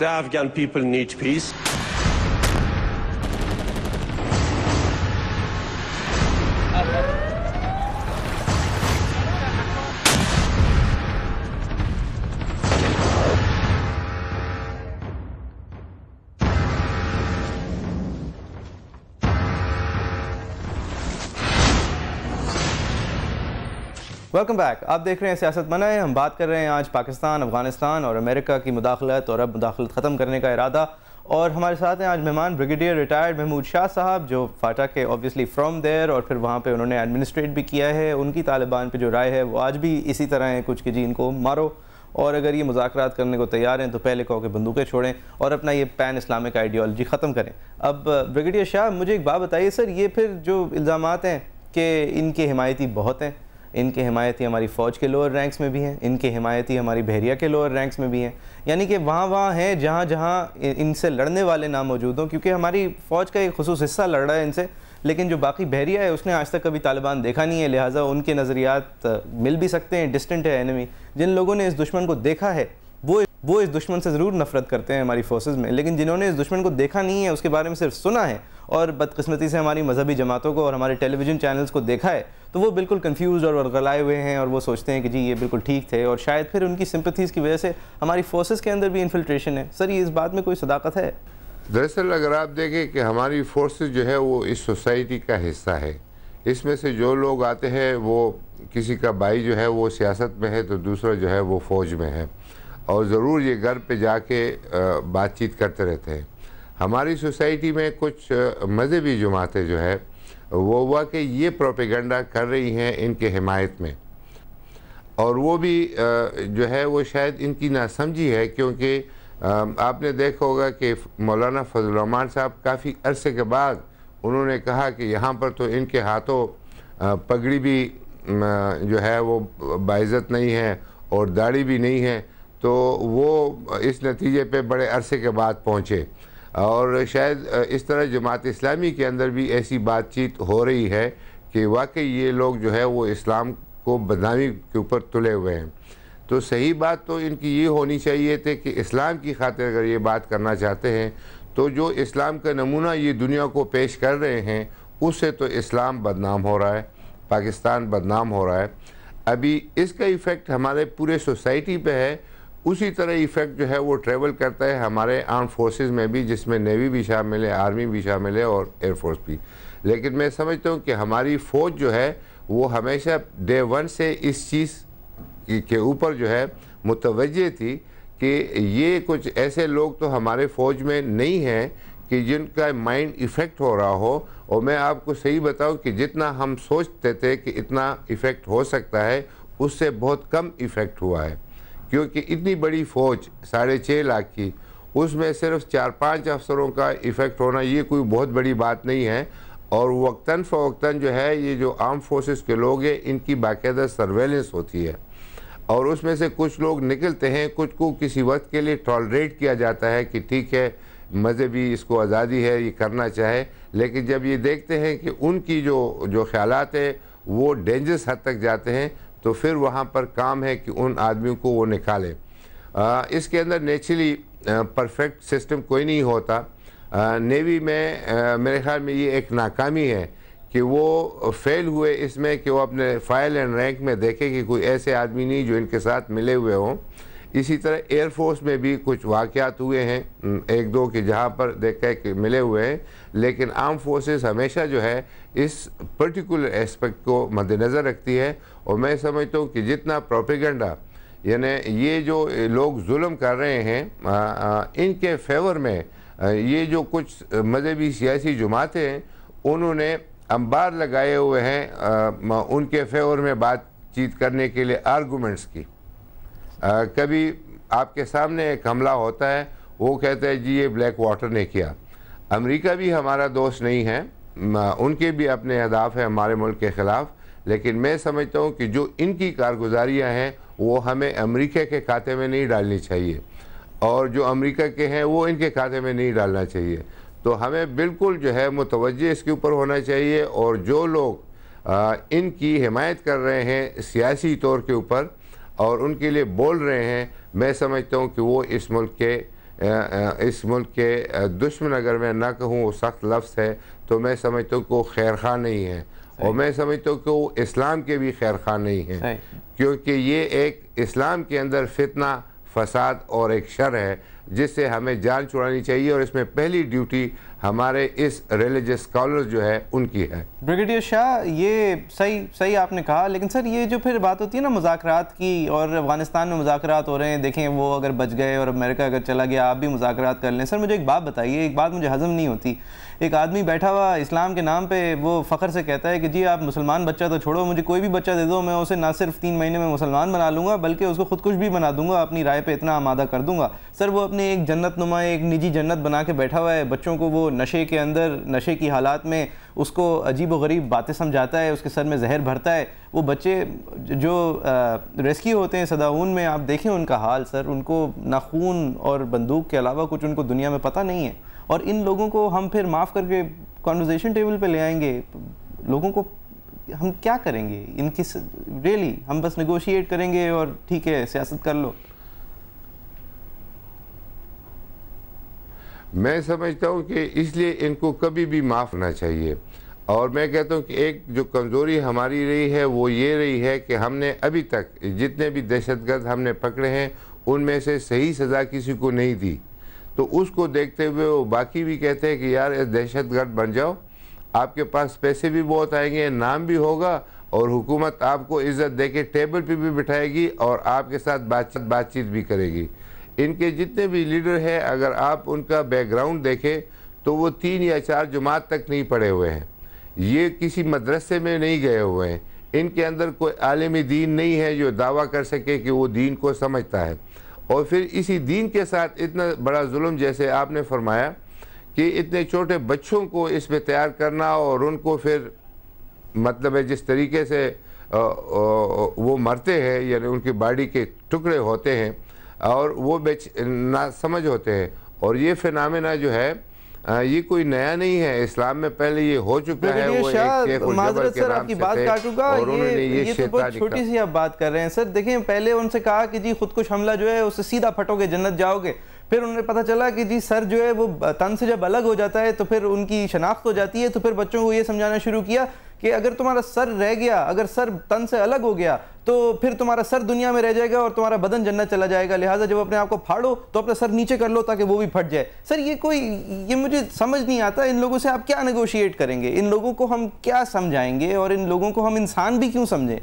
The Afghan people need peace. Welcome back आप देख रहे हैं सियासत मनाए हम बात कर रहे हैं आज पाकिस्तान अफगानिस्तान और अमेरिका की मुदाखलत और अब मुदाखलत ख़त्म करने का इरादा और हमारे साथ हैं आज मेहमान ब्रिगेडियर रिटायर्ड महमूद शाह साहब जो फाटा के ऑब्वियसली फ्रॉम देयर और फिर वहाँ पे उन्होंने एडमिनिस्ट्रेट भी किया है उनकी तालिबान पे जो राय है वो आज भी इसी तरह है कुछ कि जी इनको मारो और अगर ये मुजाकर करने को तैयार हैं तो पहले कहो कि बंदूकें छोड़ें और अपना ये पैन इस्लामिक आइडियोलॉजी ख़त्म करें अब ब्रिगेडियर शाह मुझे एक बात बताइए सर ये फिर जो इल्ज़ाम हैं कि इनके हिमायती बहुत हैं इनके हमायती हमारी फ़ौज के लोअर रैंक्स में भी हैं इनके हमायती हमारी बहरिया के लोअर रैंक्स में भी हैं यानी कि वहाँ वहाँ हैं जहाँ जहाँ इनसे लड़ने वाले ना मौजूद हों क्योंकि हमारी फ़ौज का एक खसूस हिस्सा लड़ रहा है इनसे लेकिन जो बाकी बहरिया है उसने आज तक कभी तालिबान देखा नहीं है लिहाजा उनके नज़रियात मिल भी सकते हैं डिस्टेंट है एनमी जिन लोगों ने इस दुश्मन को देखा है वो वो इस दुश्मन से ज़रूर नफरत करते हैं हमारी फोर्सेस में लेकिन जिन्होंने इस दुश्मन को देखा नहीं है उसके बारे में सिर्फ सुना है और बदकस्मती से हमारी मजहबी जमातों को और हमारे टेलीविज़न चैनल्स को देखा है तो वो बिल्कुल कन्फ्यूज़ और गलाए हुए हैं और वो सोचते हैं कि जी ये बिल्कुल ठीक थे और शायद फिर उनकी सिंपथीज़ की वजह से हमारी फोर्सेस के अंदर भी इन्फिल्ट्रेशन है सर ये इस बात में कोई सदाकत है दरअसल अगर आप देखें कि हमारी फोर्सेज जो है वो इस सोसाइटी का हिस्सा है इसमें से जो लोग आते हैं वो किसी का भाई जो है वो सियासत में है तो दूसरा जो है वो फौज में है और ज़रूर ये घर पे जाके बातचीत करते रहते हैं हमारी सोसाइटी में कुछ मजहबी जमातें जो है वो हुआ कि ये प्रोपेगेंडा कर रही हैं इनके हिमायत में और वो भी जो है वो शायद इनकी नासमझी है क्योंकि आपने देखा होगा कि मौलाना फजलरहमान साहब काफ़ी अरसे के बाद उन्होंने कहा कि यहाँ पर तो इनके हाथों पगड़ी भी जो है वो बाइज़त नहीं है और दाढ़ी भी नहीं है तो वो इस नतीजे पे बड़े अरसे के बाद पहुँचे और शायद इस तरह जमात इस्लामी के अंदर भी ऐसी बातचीत हो रही है कि वाकई ये लोग जो है वो इस्लाम को बदनामी के ऊपर तुले हुए हैं तो सही बात तो इनकी ये होनी चाहिए थी कि इस्लाम की खातिर अगर ये बात करना चाहते हैं तो जो इस्लाम का नमूना ये दुनिया को पेश कर रहे हैं उससे तो इस्लाम बदनाम हो रहा है पाकिस्तान बदनाम हो रहा है अभी इसका इफ़ेक्ट हमारे पूरे सोसाइटी पे है उसी तरह इफेक्ट जो है वो ट्रेवल करता है हमारे आर्म फोर्सेस में भी जिसमें नेवी भी शामिल है आर्मी भी शामिल है और एयरफोर्स भी लेकिन मैं समझता हूँ कि हमारी फ़ौज जो है वो हमेशा डे वन से इस चीज़ के ऊपर जो है मुतवजह थी कि ये कुछ ऐसे लोग तो हमारे फ़ौज में नहीं हैं कि जिनका माइंड इफ़ेक्ट हो रहा हो और मैं आपको सही बताऊं कि जितना हम सोचते थे कि इतना इफ़ेक्ट हो सकता है उससे बहुत कम इफ़ेक्ट हुआ है क्योंकि इतनी बड़ी फौज साढ़े छः लाख की उसमें सिर्फ चार पांच अफसरों का इफ़ेक्ट होना ये कोई बहुत बड़ी बात नहीं है और वक्ता फ़वक्ता जो है ये जो आर्म फोर्सेस के लोग हैं इनकी बाकायदा सर्वेलेंस होती है और उसमें से कुछ लोग निकलते हैं कुछ को किसी वक्त के लिए टॉलरेट किया जाता है कि ठीक है मजहबी इसको आज़ादी है ये करना चाहे लेकिन जब ये देखते हैं कि उनकी जो जो ख्याल है वो डेंजरस हद तक जाते हैं तो फिर वहाँ पर काम है कि उन आदमियों को वो निकाले इसके अंदर नेचुरली परफेक्ट सिस्टम कोई नहीं होता नेवी में आ, मेरे ख्याल में ये एक नाकामी है कि वो फेल हुए इसमें कि वो अपने फाइल एंड रैंक में देखे कि कोई ऐसे आदमी नहीं जो इनके साथ मिले हुए हों इसी तरह एयरफोर्स में भी कुछ वाकयात हुए हैं एक दो के जहाँ पर देख के मिले हुए हैं लेकिन आर्म फोर्सेस हमेशा जो है इस पर्टिकुलर एस्पेक्ट को मद्दनज़र रखती है और मैं समझता हूँ कि जितना प्रोपेगेंडा यानी ये जो लोग जुल्म कर रहे हैं इनके फेवर में ये जो कुछ मजहबी सियासी जमातें हैं उन्होंने अंबार लगाए हुए हैं उनके फेवर में बातचीत करने के लिए आर्गूमेंट्स की आ, कभी आपके सामने एक हमला होता है वो कहते हैं जी ये ब्लैक वाटर ने किया अमेरिका भी हमारा दोस्त नहीं है उनके भी अपने अहदाफ हैं हमारे मुल्क के ख़िलाफ़ लेकिन मैं समझता हूँ कि जो इनकी कारगुजारियाँ हैं वो हमें अमेरिका के खाते में नहीं डालनी चाहिए और जो अमेरिका के हैं वो इनके खाते में नहीं डालना चाहिए तो हमें बिल्कुल जो है मुतवज इसके ऊपर होना चाहिए और जो लोग आ, इनकी हिमायत कर रहे हैं सियासी तौर के ऊपर और उनके लिए बोल रहे हैं मैं समझता हूँ कि वो इस मुल्क के इस मुल्क के दुश्मन अगर मैं ना कहूँ वो सख्त लफ्ज़ है तो मैं समझता हूँ कि वो खैर खा नहीं है और मैं समझता हूँ कि वो इस्लाम के भी खैर खा नहीं है क्योंकि ये एक इस्लाम के अंदर फितना फसाद और एक शर है जिससे हमें जान छुड़ानी चाहिए और इसमें पहली ड्यूटी हमारे इस रिलीजियस स्कॉलर जो है उनकी है ब्रिगेडियर शाह ये सही सही आपने कहा लेकिन सर ये जो फिर बात होती है ना मुजाकरात की और अफगानिस्तान में मुजाकरात हो रहे हैं देखें वो अगर बच गए और अमेरिका अगर चला गया आप भी मुजाकरात कर लें सर मुझे एक बात बताइए एक बात मुझे हजम नहीं होती एक आदमी बैठा हुआ इस्लाम के नाम पे वो फ़ख्र से कहता है कि जी आप मुसलमान बच्चा तो छोड़ो मुझे कोई भी बच्चा दे दो मैं उसे ना सिर्फ तीन महीने में मुसलमान बना लूँगा बल्कि उसको खुदकुश भी बना दूंगा अपनी राय पर इतना आमादा कर दूंगा सर वो अपने ने एक जन्नत नुमा एक निजी जन्नत बना के बैठा हुआ है बच्चों को वो नशे के अंदर नशे की हालात में उसको अजीब व गरीब बातें समझाता है उसके सर में जहर भरता है वो बच्चे जो रेस्क्यू होते हैं सदाउन में आप देखें उनका हाल सर उनको नाखून और बंदूक के अलावा कुछ उनको दुनिया में पता नहीं है और इन लोगों को हम फिर माफ़ करके कॉन्वर्जेसन टेबल पर ले आएंगे लोगों को हम क्या करेंगे इनकी रियली really, हम बस निगोशिएट करेंगे और ठीक है सियासत कर लो मैं समझता हूँ कि इसलिए इनको कभी भी माफ़ ना चाहिए और मैं कहता हूँ कि एक जो कमज़ोरी हमारी रही है वो ये रही है कि हमने अभी तक जितने भी दहशतगर्द हमने पकड़े हैं उनमें से सही सज़ा किसी को नहीं दी तो उसको देखते हुए वो बाकी भी कहते हैं कि यार दहशत गर्द बन जाओ आपके पास पैसे भी बहुत आएंगे नाम भी होगा और हुकूमत आपको इज़्ज़त दे के टेबल पे भी बिठाएगी और आपके साथ बातचीत बातचीत भी करेगी इनके जितने भी लीडर हैं अगर आप उनका बैकग्राउंड देखें तो वो तीन या चार जुमात तक नहीं पढ़े हुए हैं ये किसी मदरसे में नहीं गए हुए हैं इनके अंदर कोई आलमी दीन नहीं है जो दावा कर सके कि वो दीन को समझता है और फिर इसी दीन के साथ इतना बड़ा जुल्म जैसे आपने फरमाया कि इतने छोटे बच्चों को इसमें तैयार करना और उनको फिर मतलब है जिस तरीके से वो मरते हैं यानी उनकी बॉडी के टुकड़े होते हैं और वो बेच ना समझ होते हैं और ये फिनमिना जो है ये कोई नया नहीं है इस्लाम में पहले ये हो चुका है वो एक सर आपकी बात काटूंगा ये ये, ये तो छोटी सी आप बात कर रहे हैं सर देखें पहले उनसे कहा कि जी खुदकुश हमला जो है उससे सीधा फटोगे जन्नत जाओगे फिर उन्हें पता चला कि जी सर जो है वो तन से जब अलग हो जाता है तो फिर उनकी शनाख्त हो जाती है तो फिर बच्चों को ये समझाना शुरू किया कि अगर तुम्हारा सर रह गया अगर सर तन से अलग हो गया तो फिर तुम्हारा सर दुनिया में रह जाएगा और तुम्हारा बदन जन्नत चला जाएगा लिहाजा जब अपने आप को फाड़ो तो अपना सर नीचे कर लो ताकि वो भी फट जाए सर ये कोई ये मुझे समझ नहीं आता इन लोगों से आप क्या नेगोशिएट करेंगे इन लोगों को हम क्या समझाएंगे और इन लोगों को हम इंसान भी क्यों समझें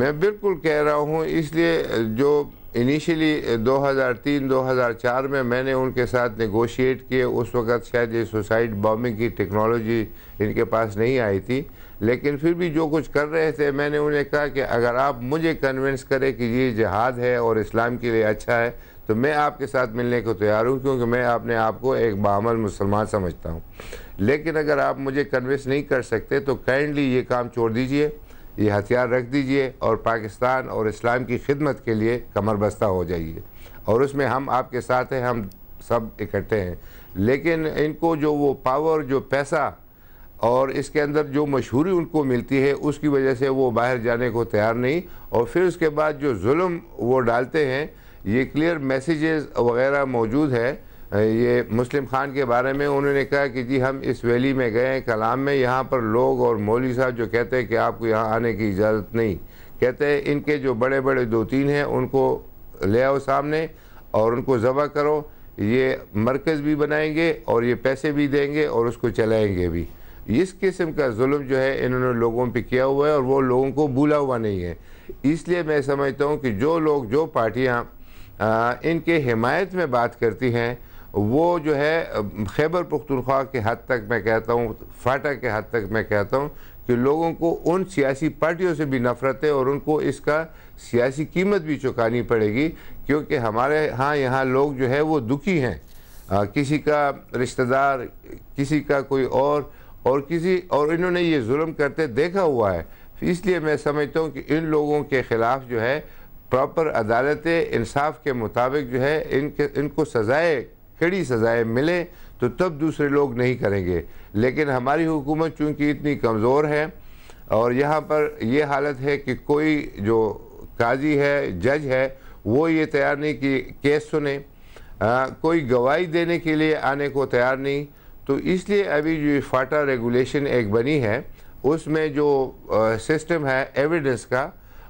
मैं बिल्कुल कह रहा हूँ इसलिए जो इनिशियली eh, 2003-2004 में मैंने उनके साथ नेगोशिएट किए उस वक़्त शायद ये सुसाइड बॉम्बिंग की टेक्नोलॉजी इनके पास नहीं आई थी लेकिन फिर भी जो कुछ कर रहे थे मैंने उन्हें कहा कि अगर आप मुझे कन्विंस करें कि ये जहाद है और इस्लाम के लिए अच्छा है तो मैं आपके साथ मिलने को तैयार हूँ क्योंकि मैं अपने आप को एक बामल मुसलमान समझता हूँ लेकिन अगर आप मुझे कन्विंस नहीं कर सकते तो काइंडली ये काम छोड़ दीजिए ये हथियार रख दीजिए और पाकिस्तान और इस्लाम की खिदमत के लिए कमर बस्ता हो जाइए और उसमें हम आपके साथ हैं हम सब इकट्ठे हैं लेकिन इनको जो वो पावर जो पैसा और इसके अंदर जो मशहूरी उनको मिलती है उसकी वजह से वो बाहर जाने को तैयार नहीं और फिर उसके बाद जो जुल्म वो डालते हैं ये क्लियर मैसेजेस वगैरह मौजूद है ये मुस्लिम ख़ान के बारे में उन्होंने कहा कि जी हम इस वैली में गए हैं कलाम में यहाँ पर लोग और मौली साहब जो कहते हैं कि आपको यहाँ आने की इजाज़त नहीं कहते हैं इनके जो बड़े बड़े दो तीन हैं उनको ले आओ सामने और उनको ज़बह करो ये मरकज़ भी बनाएंगे और ये पैसे भी देंगे और उसको चलाएंगे भी इस किस्म का जुल्म जो है इन्होंने लोगों पे किया हुआ है और वो लोगों को भूला हुआ नहीं है इसलिए मैं समझता हूँ कि जो लोग जो पार्टियाँ इनके हिमायत में बात करती हैं वो जो है खैबर पख्तनख्वा के हद तक मैं कहता हूँ फाटा के हद तक मैं कहता हूँ कि लोगों को उन सियासी पार्टियों से भी नफरत है और उनको इसका सियासी कीमत भी चुकानी पड़ेगी क्योंकि हमारे यहाँ यहाँ लोग जो है वो दुखी हैं आ, किसी का रिश्तेदार किसी का कोई और और किसी और इन्होंने ये जुल्म करते देखा हुआ है इसलिए मैं समझता हूँ कि इन लोगों के ख़िलाफ़ जो है प्रॉपर अदालत इंसाफ के मुताबिक जो है इनके इनको सज़ाए कड़ी सज़ाएं मिलें तो तब दूसरे लोग नहीं करेंगे लेकिन हमारी हुकूमत चूँकि इतनी कमज़ोर है और यहाँ पर यह हालत है कि कोई जो काजी है जज है वो ये तैयार नहीं कि केस सुने आ, कोई गवाही देने के लिए आने को तैयार नहीं तो इसलिए अभी जो फाटा रेगुलेशन एक बनी है उसमें जो सिस्टम है एविडेंस का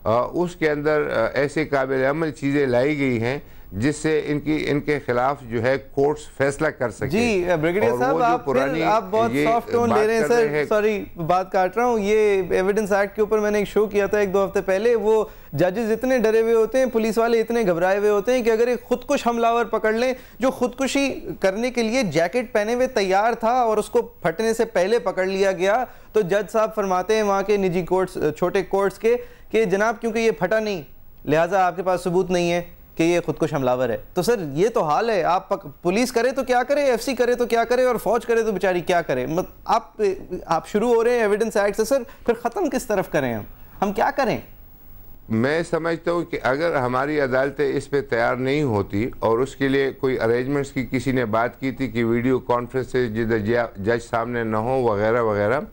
आ, उसके अंदर ऐसे काबिल अमल चीज़ें लाई गई हैं जिससे इनकी इनके खिलाफ जो है कोर्ट्स फैसला कर सके जी ब्रिगेडियर साहब आप आप बहुत सॉफ्ट टोन ले रहे हैं सर सॉरी बात काट रहा हूँ ये एविडेंस एक्ट के ऊपर मैंने एक शो किया था एक दो हफ्ते पहले वो जजेस इतने डरे हुए होते हैं पुलिस वाले इतने घबराए हुए होते हैं कि अगर एक खुदकुश हमलावर पकड़ लें जो खुदकुशी करने के लिए जैकेट पहने हुए तैयार था और उसको फटने से पहले पकड़ लिया गया तो जज साहब फरमाते हैं वहाँ के निजी कोर्ट्स छोटे कोर्ट्स के कि जनाब क्योंकि ये फटा नहीं लिहाजा आपके पास सबूत नहीं है कि ये खुदकुश हमलावर है तो सर ये तो हाल है आप पक, पुलिस करे तो क्या करे एफसी करे तो क्या करे और फौज करे तो बेचारी क्या करे मत आप आप शुरू हो रहे हैं एविडेंस एक्ट से सर फिर ख़त्म किस तरफ करें हम हम क्या करें मैं समझता हूँ कि अगर हमारी अदालतें इस पे तैयार नहीं होती और उसके लिए कोई अरेंजमेंट्स की किसी ने बात की थी कि वीडियो कॉन्फ्रेंस से जिधर जज सामने ना हो वगैरह वगैरह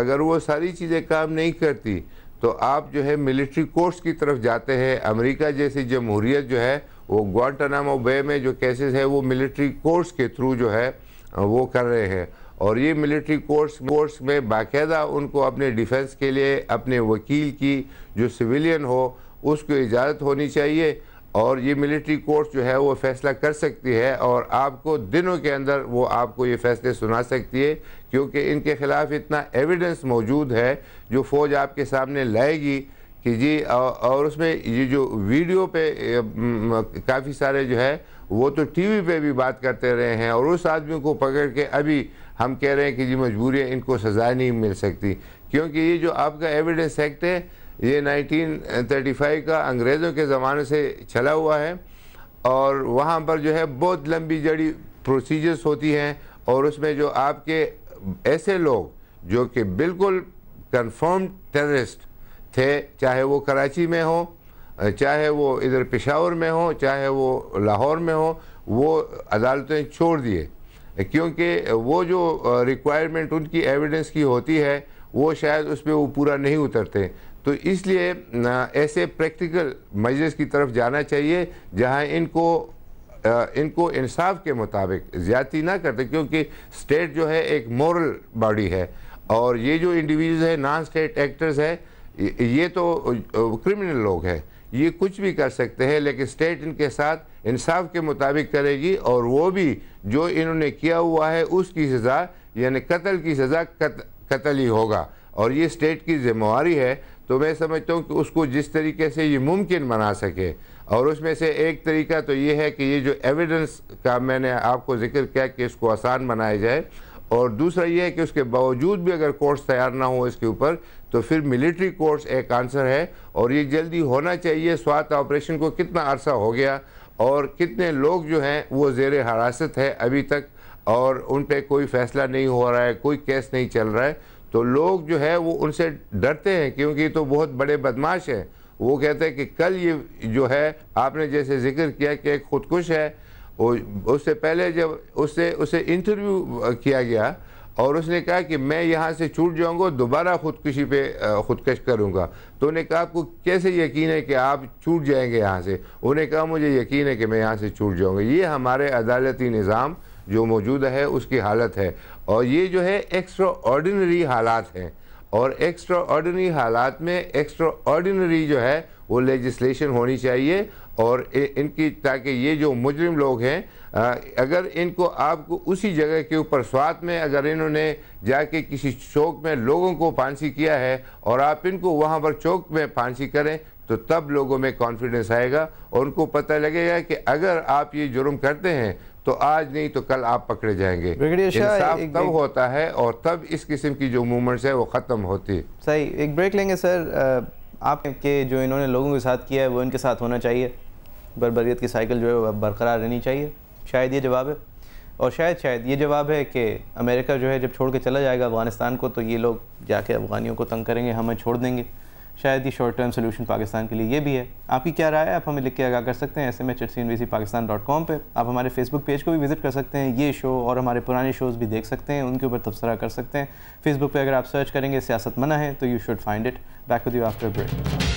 अगर वो सारी चीज़ें काम नहीं करती तो आप जो है मिलिट्री कोर्ट्स की तरफ जाते हैं अमेरिका जैसी जमहूरियत जो है वो ग्वांटानामो बे में जो केसेस है वो मिलिट्री कोर्ट्स के थ्रू जो है वो कर रहे हैं और ये मिलिट्री कोर्स कोर्स में बाकायदा उनको अपने डिफेंस के लिए अपने वकील की जो सिविलियन हो उसको इजाज़त होनी चाहिए और ये मिलिट्री कोर्ट जो है वो फैसला कर सकती है और आपको दिनों के अंदर वो आपको ये फैसले सुना सकती है क्योंकि इनके ख़िलाफ़ इतना एविडेंस मौजूद है जो फ़ौज आपके सामने लाएगी कि जी और उसमें ये जो वीडियो पे काफ़ी सारे जो है वो तो टीवी पे भी बात करते रहे हैं और उस आदमी को पकड़ के अभी हम कह रहे हैं कि जी मजबूरी है इनको सज़ा नहीं मिल सकती क्योंकि ये जो आपका एविडेंस एक्ट है ये 1935 का अंग्रेज़ों के ज़माने से चला हुआ है और वहाँ पर जो है बहुत लंबी जड़ी प्रोसीजर्स होती हैं और उसमें जो आपके ऐसे लोग जो कि बिल्कुल कन्फर्म टेररिस्ट थे चाहे वो कराची में हो चाहे वो इधर पेशावर में हो चाहे वो लाहौर में हो वो अदालतें छोड़ दिए क्योंकि वो जो रिक्वायरमेंट उनकी एविडेंस की होती है वो शायद उस पर वो पूरा नहीं उतरते तो इसलिए ऐसे प्रैक्टिकल मजलिस की तरफ जाना चाहिए जहां इनको इनको इंसाफ के मुताबिक ज़्यादती ना करते क्योंकि स्टेट जो है एक मॉरल बॉडी है और ये जो इंडिविजुअल है नॉन स्टेट एक्टर्स है ये तो क्रिमिनल लोग हैं ये कुछ भी कर सकते हैं लेकिन स्टेट इनके साथ इंसाफ के मुताबिक करेगी और वो भी जो इन्होंने किया हुआ है उसकी सज़ा यानी कत्ल की सज़ा कत, कत्ल ही होगा और ये स्टेट की जिम्मेवारी है तो मैं समझता हूँ कि उसको जिस तरीके से ये मुमकिन बना सके और उसमें से एक तरीका तो ये है कि ये जो एविडेंस का मैंने आपको जिक्र किया कि इसको आसान बनाया जाए और दूसरा ये है कि उसके बावजूद भी अगर कोर्स तैयार ना हो इसके ऊपर तो फिर मिलिट्री कोर्स एक आंसर है और ये जल्दी होना चाहिए स्वात ऑपरेशन को कितना अरसा हो गया और कितने लोग जो हैं वो जेर हरासत है अभी तक और उन पर कोई फैसला नहीं हो रहा है कोई केस नहीं चल रहा है तो लोग जो है वो उनसे डरते हैं क्योंकि तो बहुत बड़े बदमाश हैं वो कहते हैं कि कल ये जो है आपने जैसे जिक्र किया कि एक खुदकुश है और उससे पहले जब उससे उसे इंटरव्यू किया गया और उसने कहा कि मैं यहाँ से छूट जाऊँगा दोबारा खुदकुशी पे खुदकश करूँगा तो उन्हें कहा आपको कैसे यकीन है कि आप छूट जाएंगे यहाँ से उन्हें कहा मुझे यकीन है कि मैं यहाँ से छूट जाऊँगा ये हमारे अदालती निज़ाम जो मौजूद है उसकी हालत है और ये जो है एक्स्ट्रा ऑर्डिनरी हालात हैं और एक्स्ट्रा ऑर्डनरी हालात में एक्स्ट्रा ऑर्डनरी जो है वो लेजिस्लेशन होनी चाहिए और इनकी ताकि ये जो मुजरिम लोग हैं अगर इनको आपको उसी जगह के ऊपर स्वात में अगर इन्होंने जाके किसी चौक में लोगों को फांसी किया है और आप इनको वहाँ पर चौक में फांसी करें तो तब लोगों में कॉन्फिडेंस आएगा और उनको पता लगेगा कि अगर आप ये जुर्म करते हैं तो आज नहीं तो कल आप पकड़े जाएंगे इंसाफ तब होता है और तब इस किस्म की जो मूवमेंट्स है वो ख़त्म होती है सही एक ब्रेक लेंगे सर आपके जो इन्होंने लोगों के साथ किया है वो इनके साथ होना चाहिए बरबरीत की साइकिल जो है बरकरार रहनी चाहिए शायद ये जवाब है और शायद शायद ये जवाब है कि अमेरिका जो है जब छोड़ के चला जाएगा अफगानिस्तान को तो ये लोग जाके अफगानियों को तंग करेंगे हमें छोड़ देंगे शायद ही शॉर्ट टर्म सोल्यूशन पाकिस्तान के लिए ये भी है आपकी क्या राय है आप हमें लिख के आगा कर सकते हैं S M H at N V C Pakistan dot com पर आप हमारे फेसबुक पेज को भी विजिट कर सकते हैं ये शो और हमारे पुराने शोज़ भी देख सकते हैं उनके ऊपर तबसरा कर सकते हैं फेसबुक पर अगर आप सर्च करेंगे सियासत मना है तो you should find it back with you after break